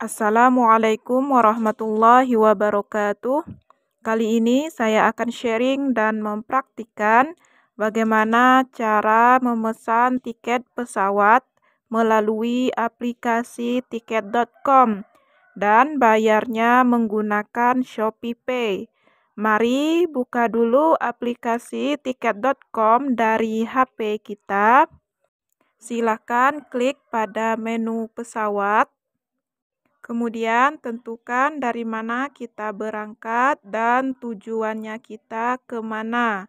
Assalamualaikum warahmatullahi wabarakatuh. Kali ini saya akan sharing dan mempraktikkan bagaimana cara memesan tiket pesawat melalui aplikasi tiket.com dan bayarnya menggunakan Shopee Pay. Mari buka dulu aplikasi tiket.com dari HP kita. Silakan klik pada menu pesawat Kemudian tentukan dari mana kita berangkat dan tujuannya kita ke mana.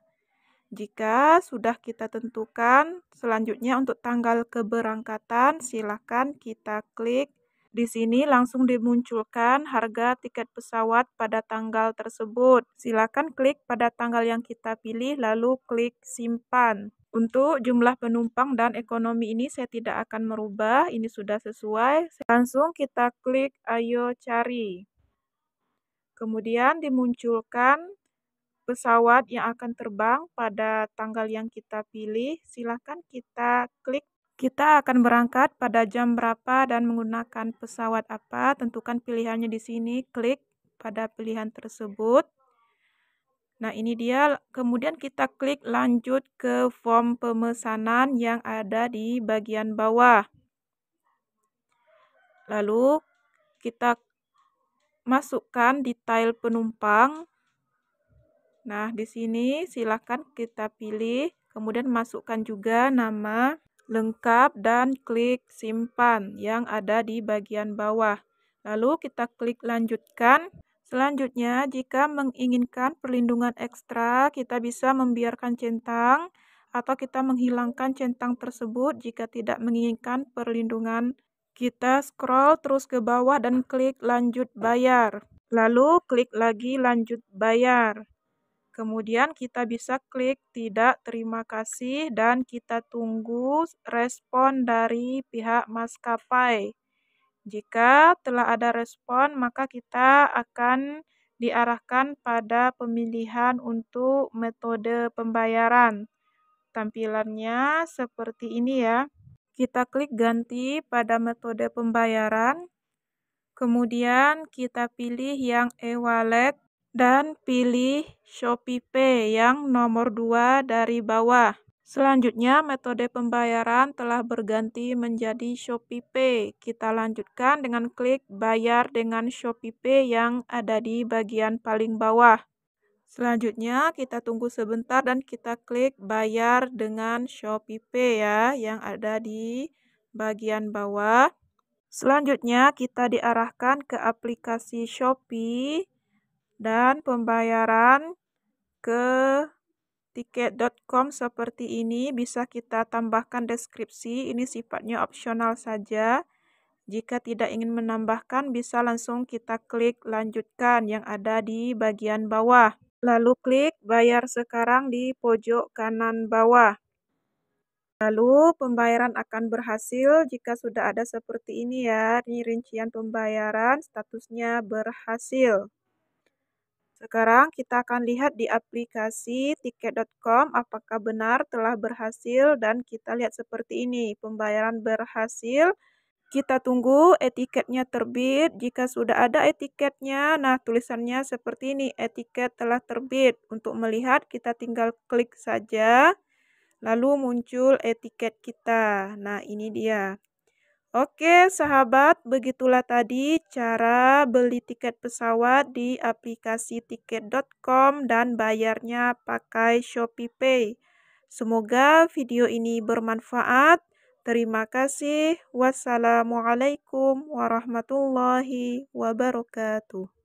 Jika sudah kita tentukan, selanjutnya untuk tanggal keberangkatan silakan kita klik di sini langsung dimunculkan harga tiket pesawat pada tanggal tersebut. Silakan klik pada tanggal yang kita pilih lalu klik simpan. Untuk jumlah penumpang dan ekonomi ini saya tidak akan merubah, ini sudah sesuai. Langsung kita klik ayo cari. Kemudian dimunculkan pesawat yang akan terbang pada tanggal yang kita pilih. Silakan kita klik kita akan berangkat pada jam berapa dan menggunakan pesawat apa? Tentukan pilihannya di sini, klik pada pilihan tersebut. Nah, ini dia. Kemudian kita klik lanjut ke form pemesanan yang ada di bagian bawah. Lalu kita masukkan detail penumpang. Nah, di sini silakan kita pilih, kemudian masukkan juga nama lengkap dan klik simpan yang ada di bagian bawah. Lalu kita klik lanjutkan. Selanjutnya, jika menginginkan perlindungan ekstra, kita bisa membiarkan centang atau kita menghilangkan centang tersebut jika tidak menginginkan perlindungan. Kita scroll terus ke bawah dan klik lanjut bayar. Lalu klik lagi lanjut bayar. Kemudian kita bisa klik tidak terima kasih dan kita tunggu respon dari pihak maskapai. Jika telah ada respon, maka kita akan diarahkan pada pemilihan untuk metode pembayaran. Tampilannya seperti ini ya. Kita klik ganti pada metode pembayaran. Kemudian kita pilih yang e-wallet dan pilih Shopee Pay yang nomor 2 dari bawah. Selanjutnya, metode pembayaran telah berganti menjadi Shopee Pay. Kita lanjutkan dengan klik bayar dengan Shopee Pay yang ada di bagian paling bawah. Selanjutnya, kita tunggu sebentar dan kita klik bayar dengan Shopee Pay ya yang ada di bagian bawah. Selanjutnya, kita diarahkan ke aplikasi Shopee dan pembayaran ke tiket.com seperti ini bisa kita tambahkan deskripsi. Ini sifatnya opsional saja. Jika tidak ingin menambahkan, bisa langsung kita klik lanjutkan yang ada di bagian bawah. Lalu klik bayar sekarang di pojok kanan bawah. Lalu pembayaran akan berhasil jika sudah ada seperti ini ya. Ini rincian pembayaran, statusnya berhasil. Sekarang kita akan lihat di aplikasi tiket.com apakah benar telah berhasil dan kita lihat seperti ini. Pembayaran berhasil. Kita tunggu etiketnya terbit. Jika sudah ada etiketnya, nah tulisannya seperti ini, etiket telah terbit. Untuk melihat kita tinggal klik saja. Lalu muncul etiket kita. Nah, ini dia. Oke sahabat, begitulah tadi cara beli tiket pesawat di aplikasi tiket.com dan bayarnya pakai Shopee Pay. Semoga video ini bermanfaat. Terima kasih. Wassalamualaikum warahmatullahi wabarakatuh.